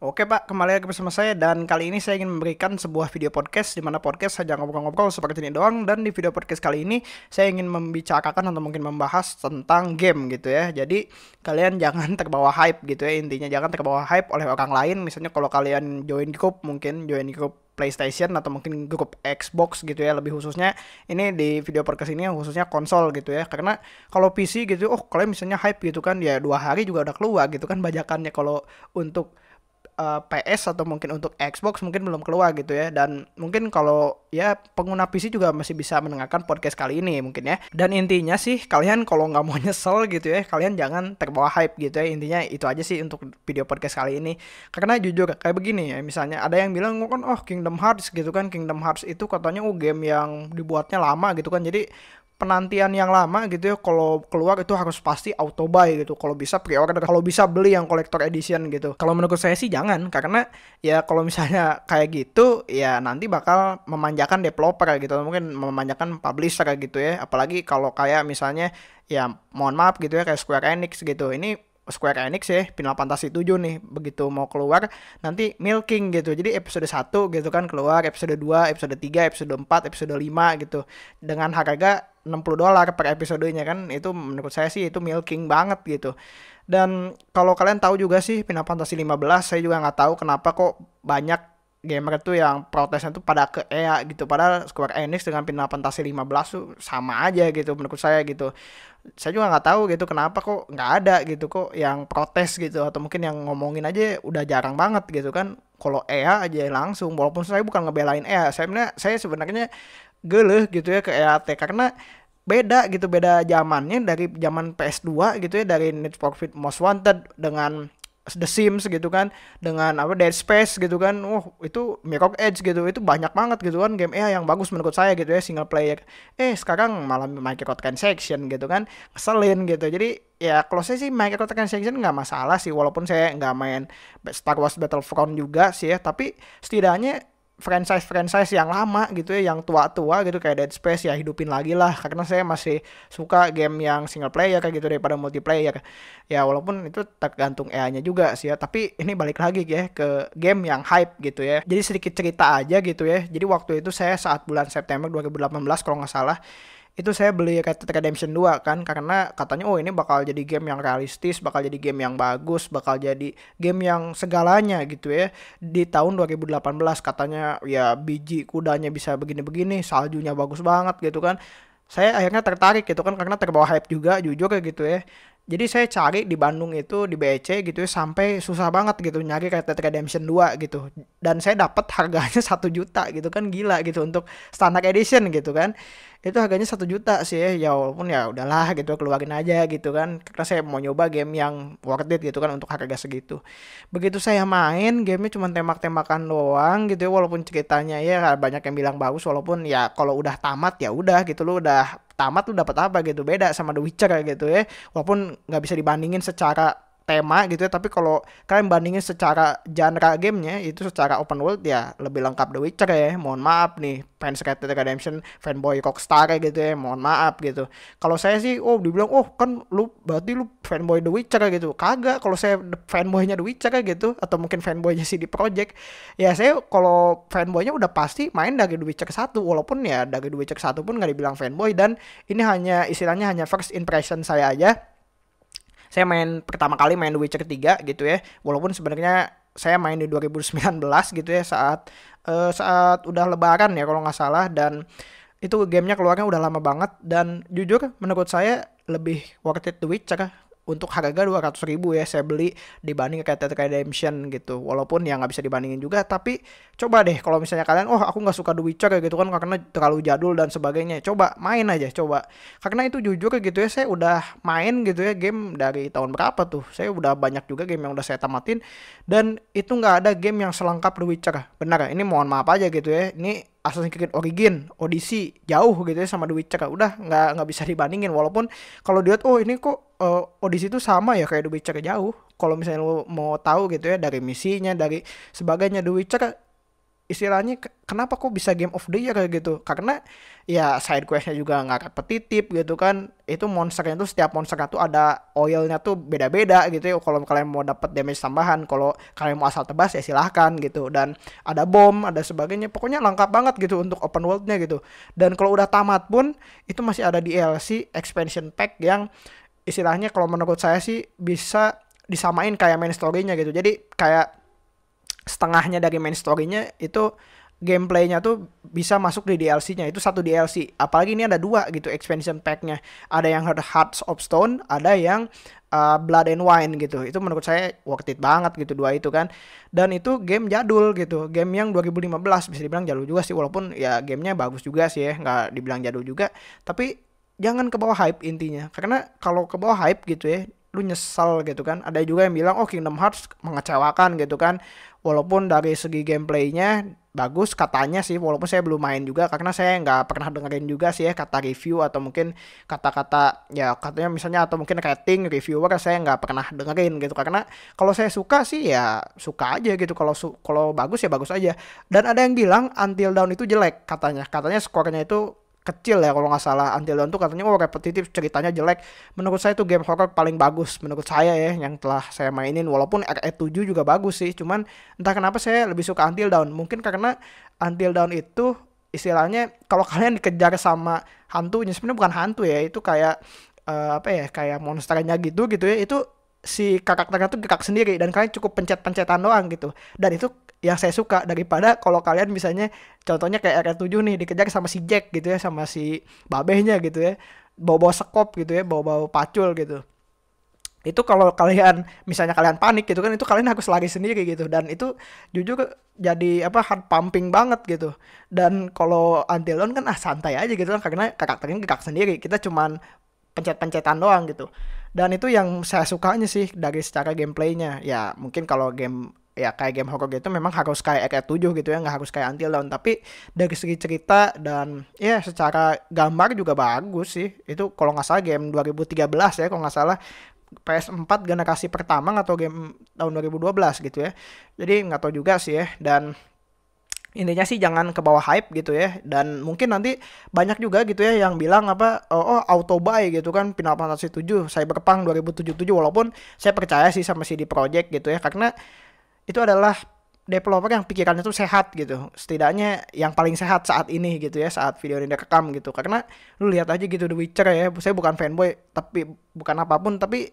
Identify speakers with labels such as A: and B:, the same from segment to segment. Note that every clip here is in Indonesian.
A: Oke Pak, kembali lagi bersama saya dan kali ini saya ingin memberikan sebuah video podcast di mana podcast saja ngobrol-ngobrol seperti ini doang dan di video podcast kali ini saya ingin membicarakan atau mungkin membahas tentang game gitu ya. Jadi kalian jangan terbawa hype gitu ya intinya jangan terbawa hype oleh orang lain. Misalnya kalau kalian join grup mungkin join grup PlayStation atau mungkin grup Xbox gitu ya lebih khususnya ini di video podcast ini khususnya konsol gitu ya karena kalau PC gitu oh kalian misalnya hype gitu kan ya dua hari juga udah keluar gitu kan bajakannya kalau untuk uh, eh, PS atau mungkin untuk Xbox mungkin belum keluar gitu ya dan mungkin kalau ya pengguna PC juga masih bisa mendengarkan podcast kali ini mungkin ya dan intinya sih kalian kalau nggak mau nyesel gitu ya kalian jangan terbawa hype gitu ya intinya itu aja sih untuk video podcast kali ini karena jujur kayak begini ya misalnya ada yang bilang oh, kan oh Kingdom Hearts gitu kan Kingdom Hearts itu katanya oh game yang dibuatnya lama gitu kan jadi penantian yang lama gitu ya kalau keluar itu harus pasti auto buy gitu kalau bisa pre-order kalau bisa beli yang collector edition gitu kalau menurut saya sih jangan karena ya kalau misalnya kayak gitu ya nanti bakal memanjakan developer gitu mungkin memanjakan publisher gitu ya apalagi kalau kayak misalnya ya mohon maaf gitu ya kayak Square Enix gitu ini Square Enix ya, Final Fantasy 7 nih begitu mau keluar nanti milking gitu. Jadi episode 1 gitu kan keluar, episode 2, episode 3, episode 4, episode 5 gitu. Dengan harga 60 dolar per episodenya kan itu menurut saya sih itu milking banget gitu dan kalau kalian tahu juga sih Final Fantasy 15 saya juga nggak tahu kenapa kok banyak gamer tuh yang protesnya tuh pada ke EA gitu padahal Square Enix dengan Final Fantasy 15 tuh sama aja gitu menurut saya gitu saya juga nggak tahu gitu kenapa kok nggak ada gitu kok yang protes gitu atau mungkin yang ngomongin aja udah jarang banget gitu kan kalau EA aja langsung walaupun saya bukan ngebelain EA saya saya sebenarnya geleh gitu ya ke EAT karena beda gitu beda zamannya dari zaman PS2 gitu ya dari Need for Speed Most Wanted dengan The Sims gitu kan dengan apa Dead Space gitu kan wah itu Mirror Edge gitu itu banyak banget gitu kan game EA yang bagus menurut saya gitu ya single player eh sekarang malah Transaction gitu kan keselin gitu jadi ya kalau saya sih Transaction nggak masalah sih walaupun saya nggak main Star Wars Battlefront juga sih ya tapi setidaknya franchise-franchise yang lama gitu ya, yang tua-tua gitu kayak Dead Space ya hidupin lagi lah karena saya masih suka game yang single player kayak gitu daripada multiplayer. Ya walaupun itu tergantung EA-nya juga sih ya, tapi ini balik lagi ya ke game yang hype gitu ya. Jadi sedikit cerita aja gitu ya. Jadi waktu itu saya saat bulan September 2018 kalau nggak salah itu saya beli Red Dead Redemption 2 kan karena katanya oh ini bakal jadi game yang realistis, bakal jadi game yang bagus, bakal jadi game yang segalanya gitu ya. Di tahun 2018 katanya ya biji kudanya bisa begini-begini, saljunya bagus banget gitu kan. Saya akhirnya tertarik gitu kan karena terbawa hype juga jujur kayak gitu ya jadi saya cari di Bandung itu di BEC gitu ya, sampai susah banget gitu nyari Red Dead Redemption 2 gitu dan saya dapat harganya satu juta gitu kan gila gitu untuk standar edition gitu kan itu harganya satu juta sih ya, ya walaupun ya udahlah gitu keluarin aja gitu kan karena saya mau nyoba game yang worth it gitu kan untuk harga segitu begitu saya main gamenya cuma tembak-tembakan doang gitu ya walaupun ceritanya ya banyak yang bilang bagus walaupun ya kalau udah tamat ya udah gitu lo udah tamat lu dapat apa gitu beda sama The Witcher gitu ya walaupun nggak bisa dibandingin secara tema gitu ya tapi kalau kalian bandingin secara genre gamenya itu secara open world ya lebih lengkap The Witcher ya mohon maaf nih fans Red Dead Redemption fanboy Rockstar ya gitu ya mohon maaf gitu kalau saya sih oh dibilang oh kan lu berarti lu fanboy The Witcher gitu kagak kalau saya fanboynya The Witcher gitu atau mungkin fanboynya CD Project ya saya kalau fanboynya udah pasti main dari The Witcher 1 walaupun ya dari The Witcher 1 pun nggak dibilang fanboy dan ini hanya istilahnya hanya first impression saya aja saya main pertama kali main The Witcher 3 gitu ya walaupun sebenarnya saya main di 2019 gitu ya saat uh, saat udah lebaran ya kalau nggak salah dan itu gamenya keluarnya udah lama banget dan jujur menurut saya lebih worth it The Witcher untuk harga dua ratus ribu ya saya beli dibanding Red Dead Redemption gitu walaupun ya nggak bisa dibandingin juga tapi coba deh kalau misalnya kalian oh aku nggak suka The Witcher gitu kan karena terlalu jadul dan sebagainya coba main aja coba karena itu jujur gitu ya saya udah main gitu ya game dari tahun berapa tuh saya udah banyak juga game yang udah saya tamatin dan itu nggak ada game yang selengkap The Witcher benar ini mohon maaf aja gitu ya ini Assassin's Creed Origin, Odyssey jauh gitu ya sama The Witcher. Udah nggak nggak bisa dibandingin walaupun kalau dilihat oh ini kok uh, Odyssey itu sama ya kayak The Witcher jauh. Kalau misalnya lu mau tahu gitu ya dari misinya, dari sebagainya The Witcher istilahnya kenapa kok bisa game of the year kayak gitu karena ya side questnya juga nggak repetitif gitu kan itu monsternya tuh setiap monster tuh ada oilnya tuh beda-beda gitu ya kalau kalian mau dapat damage tambahan kalau kalian mau asal tebas ya silahkan gitu dan ada bom ada sebagainya pokoknya lengkap banget gitu untuk open worldnya gitu dan kalau udah tamat pun itu masih ada DLC expansion pack yang istilahnya kalau menurut saya sih bisa disamain kayak main story-nya gitu jadi kayak setengahnya dari main story-nya itu gameplaynya tuh bisa masuk di DLC-nya itu satu DLC apalagi ini ada dua gitu expansion pack-nya ada yang Hearts of Stone ada yang uh, Blood and Wine gitu itu menurut saya worth it banget gitu dua itu kan dan itu game jadul gitu game yang 2015 bisa dibilang jadul juga sih walaupun ya gamenya bagus juga sih ya nggak dibilang jadul juga tapi jangan ke bawah hype intinya karena kalau ke bawah hype gitu ya lu nyesel gitu kan ada juga yang bilang oh Kingdom Hearts mengecewakan gitu kan walaupun dari segi gameplaynya bagus katanya sih walaupun saya belum main juga karena saya nggak pernah dengerin juga sih ya kata review atau mungkin kata-kata ya katanya misalnya atau mungkin rating reviewer saya nggak pernah dengerin gitu karena kalau saya suka sih ya suka aja gitu kalau su kalau bagus ya bagus aja dan ada yang bilang Until Dawn itu jelek katanya katanya skornya itu kecil ya kalau nggak salah Until Dawn tuh katanya oh repetitif ceritanya jelek menurut saya itu game horror paling bagus menurut saya ya yang telah saya mainin walaupun RE7 juga bagus sih cuman entah kenapa saya lebih suka Until Dawn mungkin karena Until Dawn itu istilahnya kalau kalian dikejar sama hantunya sebenarnya bukan hantu ya itu kayak uh, apa ya kayak monsternya gitu gitu ya itu si karakternya tuh gerak sendiri dan kalian cukup pencet-pencetan doang gitu dan itu yang saya suka daripada kalau kalian misalnya contohnya kayak RR7 nih dikejar sama si Jack gitu ya sama si babehnya gitu ya bawa-bawa sekop gitu ya bawa-bawa pacul gitu itu kalau kalian misalnya kalian panik gitu kan itu kalian harus lari sendiri gitu dan itu jujur jadi apa hard pumping banget gitu dan kalau antilon kan ah santai aja gitu kan karena karakternya gerak sendiri kita cuman pencet-pencetan doang gitu dan itu yang saya sukanya sih dari secara gameplaynya ya mungkin kalau game ya kayak game horror gitu memang harus kayak RR7 gitu ya nggak harus kayak Until Dawn tapi dari segi cerita dan ya secara gambar juga bagus sih itu kalau nggak salah game 2013 ya kalau nggak salah PS4 generasi pertama atau game tahun 2012 gitu ya jadi nggak tahu juga sih ya dan intinya sih jangan ke bawah hype gitu ya dan mungkin nanti banyak juga gitu ya yang bilang apa oh, oh auto buy gitu kan Final Fantasy 7 saya 2077 walaupun saya percaya sih sama CD project gitu ya karena itu adalah developer yang pikirannya tuh sehat gitu setidaknya yang paling sehat saat ini gitu ya saat video ini rekam gitu karena lu lihat aja gitu The Witcher ya saya bukan fanboy tapi bukan apapun tapi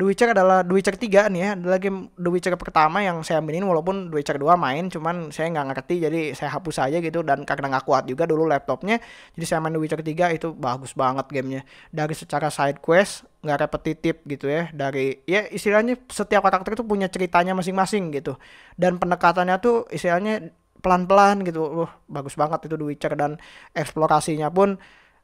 A: The Witcher adalah The Witcher 3 nih ya adalah game The Witcher pertama yang saya mainin walaupun The Witcher 2 main cuman saya nggak ngerti jadi saya hapus aja gitu dan karena nggak kuat juga dulu laptopnya jadi saya main The Witcher 3 itu bagus banget gamenya dari secara side quest nggak repetitif gitu ya dari ya istilahnya setiap karakter itu punya ceritanya masing-masing gitu dan pendekatannya tuh istilahnya pelan-pelan gitu loh bagus banget itu The Witcher dan eksplorasinya pun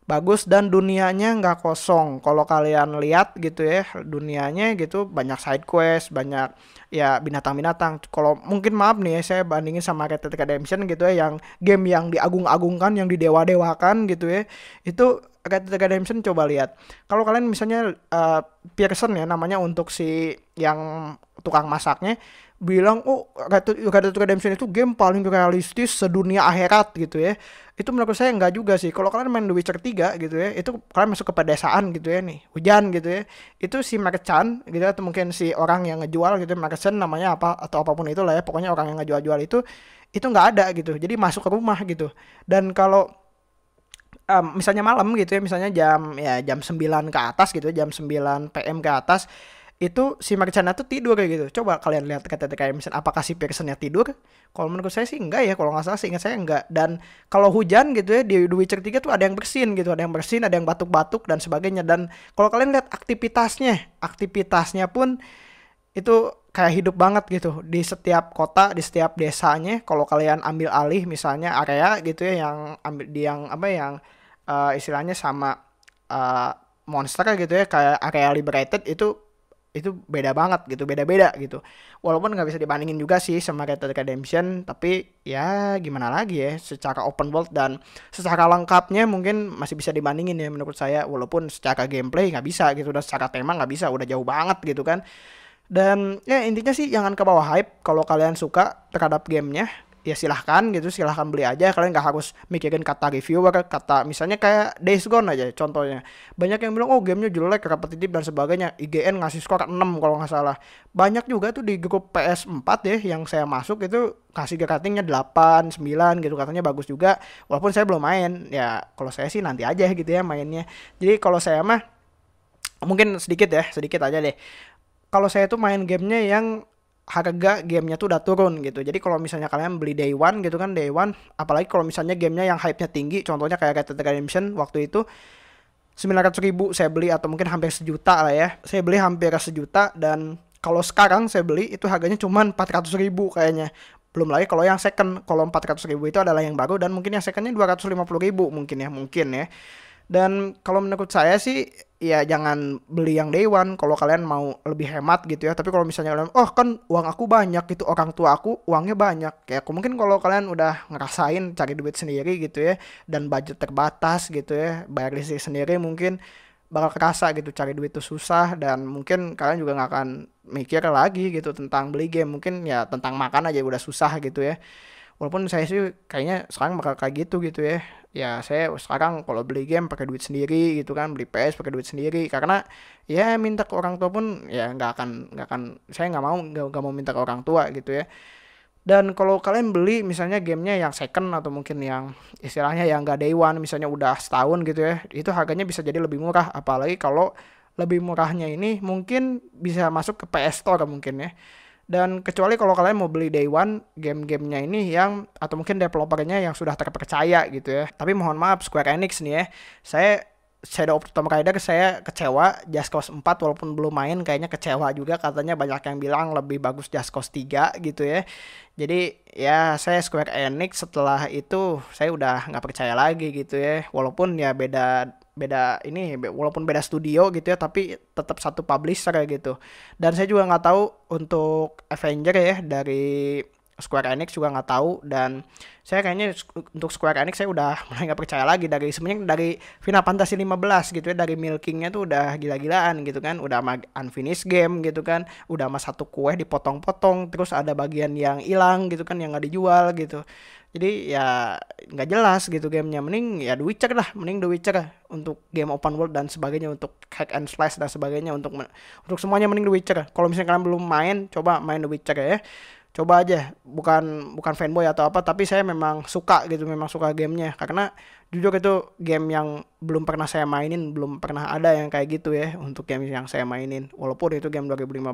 A: bagus dan dunianya nggak kosong. Kalau kalian lihat gitu ya, dunianya gitu banyak side quest, banyak ya binatang-binatang. Kalau mungkin maaf nih ya, saya bandingin sama Red Dead Redemption gitu ya, yang game yang diagung-agungkan, yang didewa-dewakan gitu ya, itu Red Dead Redemption coba lihat. Kalau kalian misalnya uh, Pearson ya namanya untuk si yang tukang masaknya, bilang oh Red Dead Redemption itu game paling realistis sedunia akhirat gitu ya itu menurut saya enggak juga sih kalau kalian main The Witcher 3 gitu ya itu kalian masuk ke pedesaan gitu ya nih hujan gitu ya itu si merchant gitu ya, atau mungkin si orang yang ngejual gitu ya, merchant namanya apa atau apapun itu lah ya pokoknya orang yang ngejual-jual itu itu enggak ada gitu jadi masuk ke rumah gitu dan kalau um, misalnya malam gitu ya misalnya jam ya jam 9 ke atas gitu ya, jam 9 PM ke atas itu si Marcana tuh tidur kayak gitu. Coba kalian lihat ketika Emerson apakah si Pearsonnya tidur? Kalau menurut saya sih enggak ya, kalau nggak salah sih ingat saya enggak. Dan kalau hujan gitu ya di The Witcher 3 tuh ada yang bersin gitu, ada yang bersin, ada yang batuk-batuk dan sebagainya. Dan kalau kalian lihat aktivitasnya, aktivitasnya pun itu kayak hidup banget gitu di setiap kota, di setiap desanya. Kalau kalian ambil alih misalnya area gitu ya yang ambil di yang apa yang uh, istilahnya sama uh, monster gitu ya kayak area liberated itu itu beda banget gitu beda-beda gitu walaupun nggak bisa dibandingin juga sih sama Red Dead Redemption tapi ya gimana lagi ya secara open world dan secara lengkapnya mungkin masih bisa dibandingin ya menurut saya walaupun secara gameplay nggak bisa gitu dan secara tema nggak bisa udah jauh banget gitu kan dan ya intinya sih jangan ke bawah hype kalau kalian suka terhadap gamenya ya silahkan gitu silahkan beli aja kalian nggak harus mikirin kata review reviewer kata misalnya kayak Days Gone aja contohnya banyak yang bilang oh gamenya jelek repetitif dan sebagainya IGN ngasih skor 6 kalau nggak salah banyak juga tuh di grup PS4 ya yang saya masuk itu kasih ratingnya 8, 9 gitu katanya bagus juga walaupun saya belum main ya kalau saya sih nanti aja gitu ya mainnya jadi kalau saya mah mungkin sedikit ya sedikit aja deh kalau saya tuh main gamenya yang harga gamenya tuh udah turun gitu. Jadi kalau misalnya kalian beli day one gitu kan day one, apalagi kalau misalnya gamenya yang hype-nya tinggi, contohnya kayak Red Dead Redemption waktu itu 900 ribu saya beli atau mungkin hampir sejuta lah ya. Saya beli hampir sejuta dan kalau sekarang saya beli itu harganya cuma 400 ribu kayaknya. Belum lagi kalau yang second, kalau 400 ribu itu adalah yang baru dan mungkin yang secondnya 250 ribu mungkin ya, mungkin ya. Dan kalau menurut saya sih ya jangan beli yang day one kalau kalian mau lebih hemat gitu ya tapi kalau misalnya kalian oh kan uang aku banyak gitu orang tua aku uangnya banyak kayak aku mungkin kalau kalian udah ngerasain cari duit sendiri gitu ya dan budget terbatas gitu ya bayar listrik sendiri mungkin bakal kerasa gitu cari duit itu susah dan mungkin kalian juga nggak akan mikir lagi gitu tentang beli game mungkin ya tentang makan aja udah susah gitu ya walaupun saya sih kayaknya sekarang bakal kayak gitu gitu ya ya saya sekarang kalau beli game pakai duit sendiri gitu kan beli PS pakai duit sendiri karena ya minta ke orang tua pun ya nggak akan nggak akan saya nggak mau nggak mau minta ke orang tua gitu ya dan kalau kalian beli misalnya gamenya yang second atau mungkin yang istilahnya yang nggak day one misalnya udah setahun gitu ya itu harganya bisa jadi lebih murah apalagi kalau lebih murahnya ini mungkin bisa masuk ke PS Store mungkin ya dan kecuali kalau kalian mau beli day one game-gamenya ini yang atau mungkin developernya yang sudah terpercaya gitu ya tapi mohon maaf Square Enix nih ya saya Shadow of the Tomb Raider saya kecewa Just Cause 4 walaupun belum main kayaknya kecewa juga katanya banyak yang bilang lebih bagus Just Cause 3 gitu ya jadi ya saya Square Enix setelah itu saya udah nggak percaya lagi gitu ya walaupun ya beda beda ini walaupun beda studio gitu ya tapi tetap satu publisher gitu dan saya juga nggak tahu untuk Avenger ya dari Square Enix juga nggak tahu dan saya kayaknya untuk Square Enix saya udah mulai nggak percaya lagi dari sebenarnya dari Final Fantasy 15 gitu ya dari milkingnya tuh udah gila-gilaan gitu kan udah sama unfinished game gitu kan udah sama satu kue dipotong-potong terus ada bagian yang hilang gitu kan yang nggak dijual gitu jadi ya nggak jelas gitu gamenya mending ya The Witcher lah mending The Witcher lah untuk game open world dan sebagainya untuk hack and slash dan sebagainya untuk untuk semuanya mending The Witcher kalau misalnya kalian belum main coba main The Witcher ya coba aja bukan bukan fanboy atau apa tapi saya memang suka gitu memang suka gamenya karena jujur itu game yang belum pernah saya mainin belum pernah ada yang kayak gitu ya untuk game yang saya mainin walaupun itu game 2015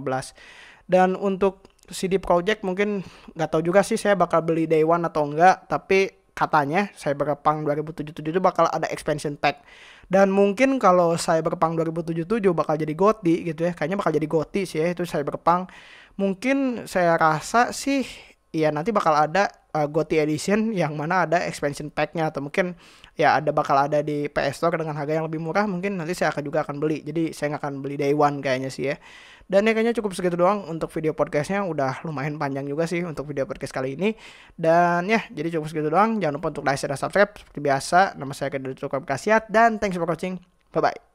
A: dan untuk CD Project mungkin nggak tahu juga sih saya bakal beli day one atau enggak tapi katanya saya berpang 2077 itu bakal ada expansion pack dan mungkin kalau saya berpang 2077 bakal jadi goti gitu ya kayaknya bakal jadi goti sih ya itu saya berpang mungkin saya rasa sih ya nanti bakal ada uh, eh, GOTY edition yang mana ada expansion packnya atau mungkin ya ada bakal ada di PS Store dengan harga yang lebih murah mungkin nanti saya akan juga akan beli jadi saya nggak akan beli day one kayaknya sih ya dan ya kayaknya cukup segitu doang untuk video podcastnya udah lumayan panjang juga sih untuk video podcast kali ini dan ya jadi cukup segitu doang jangan lupa untuk like share dan subscribe seperti biasa nama saya Kedri Cukup Kasiat dan thanks for watching bye bye